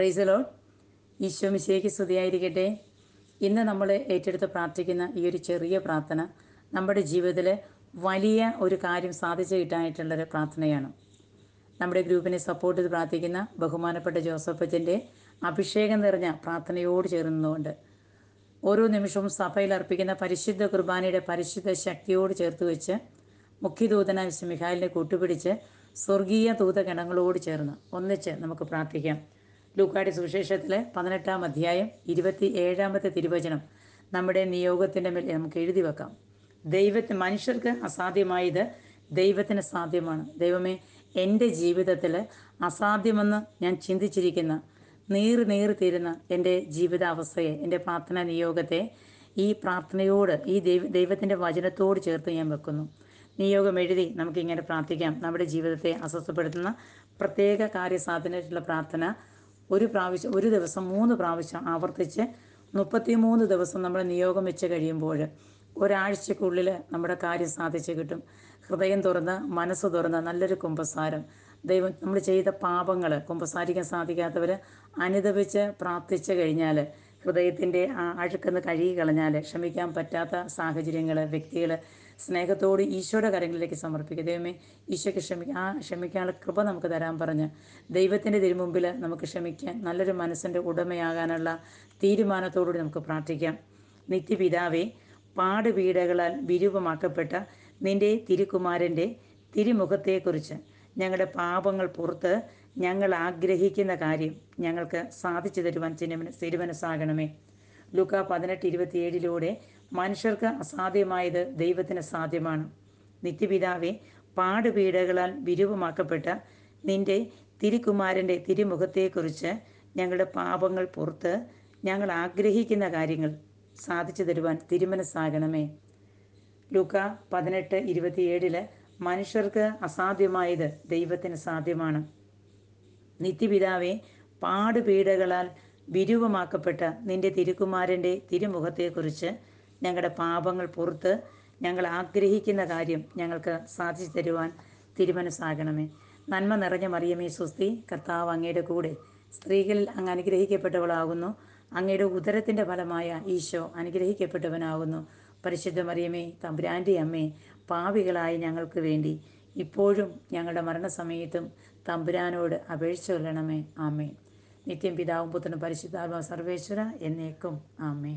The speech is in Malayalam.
പ്രൈസലോ ഈശോ മിശേക്ക് സ്തുതിയായിരിക്കട്ടെ ഇന്ന് നമ്മൾ ഏറ്റെടുത്ത് പ്രാർത്ഥിക്കുന്ന ഈ ഒരു ചെറിയ പ്രാർത്ഥന നമ്മുടെ ജീവിതത്തിൽ വലിയ ഒരു കാര്യം സാധിച്ചു കിട്ടാനായിട്ടുള്ളൊരു പ്രാർത്ഥനയാണ് നമ്മുടെ ഗ്രൂപ്പിനെ സപ്പോർട്ട് ചെയ്ത് പ്രാർത്ഥിക്കുന്ന ബഹുമാനപ്പെട്ട ജോസഫ് അച്ഛൻ്റെ അഭിഷേകം നിറഞ്ഞ പ്രാർത്ഥനയോട് ചേർന്നുകൊണ്ട് ഓരോ നിമിഷവും സഭയിൽ അർപ്പിക്കുന്ന പരിശുദ്ധ കുർബാനയുടെ പരിശുദ്ധ ശക്തിയോട് ചേർത്ത് വെച്ച് മുഖ്യദൂതന മിഹാലിനെ കൂട്ടുപിടിച്ച് സ്വർഗീയ ദൂതഗണങ്ങളോട് ചേർന്ന് ഒന്നിച്ച് നമുക്ക് പ്രാർത്ഥിക്കാം ലൂക്കാടി സുവിശേഷത്തിലെ പതിനെട്ടാം അധ്യായം ഇരുപത്തി ഏഴാമത്തെ തിരുവചനം നമ്മുടെ നിയോഗത്തിൻ്റെ മേൽ നമുക്ക് എഴുതി വെക്കാം ദൈവത്തിന് മനുഷ്യർക്ക് അസാധ്യമായത് ദൈവത്തിന് സാധ്യമാണ് ദൈവമേ എൻ്റെ ജീവിതത്തിൽ അസാധ്യമെന്ന് ഞാൻ ചിന്തിച്ചിരിക്കുന്ന നീറി നീറി തീരുന്ന എൻ്റെ ജീവിതാവസ്ഥയെ എൻ്റെ പ്രാർത്ഥനാ നിയോഗത്തെ ഈ പ്രാർത്ഥനയോട് ഈ ദൈവ ദൈവത്തിൻ്റെ വചനത്തോട് ചേർത്ത് ഞാൻ വെക്കുന്നു നിയോഗം എഴുതി നമുക്കിങ്ങനെ പ്രാർത്ഥിക്കാം നമ്മുടെ ജീവിതത്തെ അസ്വസ്ഥപ്പെടുത്തുന്ന പ്രത്യേക കാര്യസാധനമായിട്ടുള്ള പ്രാർത്ഥന ഒരു പ്രാവശ്യം ഒരു ദിവസം മൂന്ന് പ്രാവശ്യം ആവർത്തിച്ച് മൂന്ന് ദിവസം നമ്മൾ നിയോഗം വെച്ച് കഴിയുമ്പോൾ ഒരാഴ്ചക്കുള്ളിൽ നമ്മുടെ കാര്യം സാധിച്ചു കിട്ടും ഹൃദയം തുറന്ന് മനസ്സ് തുറന്ന് നല്ലൊരു കുമ്പസാരം ദൈവം നമ്മൾ ചെയ്ത പാപങ്ങൾ കുമ്പസാരിക്കാൻ സാധിക്കാത്തവർ അനുദപിച്ച് പ്രാർത്ഥിച്ചു കഴിഞ്ഞാൽ ഹൃദയത്തിൻ്റെ ആ അഴുക്കെന്ന് കഴുകി കളഞ്ഞാൽ ക്ഷമിക്കാൻ പറ്റാത്ത സാഹചര്യങ്ങൾ വ്യക്തികൾ സ്നേഹത്തോട് ഈശോയുടെ കരങ്ങളിലേക്ക് സമർപ്പിക്കുക ദൈവമേ ഈശോയ്ക്ക് ക്ഷമിക്കുക ആ ക്ഷമിക്കാനുള്ള കൃപ നമുക്ക് തരാൻ പറഞ്ഞ് ദൈവത്തിൻ്റെ തിരുമുമ്പിൽ നമുക്ക് ക്ഷമിക്കാൻ നല്ലൊരു മനസ്സിൻ്റെ ഉടമയാകാനുള്ള തീരുമാനത്തോടുകൂടി നമുക്ക് പ്രാർത്ഥിക്കാം നിത്യപിതാവേ പാടുപീഡകളാൽ വിരൂപമാക്കപ്പെട്ട നിന്റെ തിരുക്കുമാരൻ്റെ തിരുമുഖത്തെക്കുറിച്ച് ഞങ്ങളുടെ പാപങ്ങൾ പുറത്ത് ഞങ്ങൾ ആഗ്രഹിക്കുന്ന കാര്യം ഞങ്ങൾക്ക് സാധിച്ചു തരുവാൻ ചിന്മന തിരുമനസ്സാകണമേ ലുക്ക പതിനെട്ട് ഇരുപത്തിയേഴിലൂടെ മനുഷ്യർക്ക് അസാധ്യമായത് ദൈവത്തിന് സാധ്യമാണ് നിത്യപിതാവെ പാടുപീഡകളാൽ വിരൂപമാക്കപ്പെട്ട നിന്റെ തിരുകുമാരൻ്റെ തിരുമുഖത്തെക്കുറിച്ച് ഞങ്ങളുടെ പാപങ്ങൾ പുറത്ത് ഞങ്ങൾ ആഗ്രഹിക്കുന്ന കാര്യങ്ങൾ സാധിച്ചു തരുവാൻ തിരുമനസ്സാകണമേ ലുക്ക പതിനെട്ട് ഇരുപത്തിയേഴില് മനുഷ്യർക്ക് അസാധ്യമായത് ദൈവത്തിന് സാധ്യമാണ് നിത്യപിതാവെ പാടുപീഡകളാൽ വിരൂപമാക്കപ്പെട്ട നിന്റെ തിരുക്കുമാരൻ്റെ തിരുമുഖത്തെക്കുറിച്ച് ഞങ്ങളുടെ പാപങ്ങൾ പുറത്ത് ഞങ്ങൾ ആഗ്രഹിക്കുന്ന കാര്യം ഞങ്ങൾക്ക് സാധിച്ചു തരുവാൻ തിരുമനസ്സാകണമേ നന്മ നിറഞ്ഞ മറിയമേ സുസ്തി കർത്താവ് അങ്ങയുടെ കൂടെ സ്ത്രീകളിൽ അങ്ങ് അനുഗ്രഹിക്കപ്പെട്ടവളാകുന്നു അങ്ങയുടെ ഉദരത്തിൻ്റെ ഫലമായ ഈശോ അനുഗ്രഹിക്കപ്പെട്ടവനാകുന്നു പരിശുദ്ധ മറിയമേ തമ്പുരാൻ്റെ അമ്മേ പാവികളായി ഞങ്ങൾക്ക് വേണ്ടി ഇപ്പോഴും ഞങ്ങളുടെ മരണസമയത്തും തമ്പുരാനോട് അപേക്ഷ ചൊല്ലണമേ ആമേ നിത്യം പിതാവും പുത്രനും പരിശുദ്ധാത്മാ സർവേശ്വര എന്നേക്കും ആമേ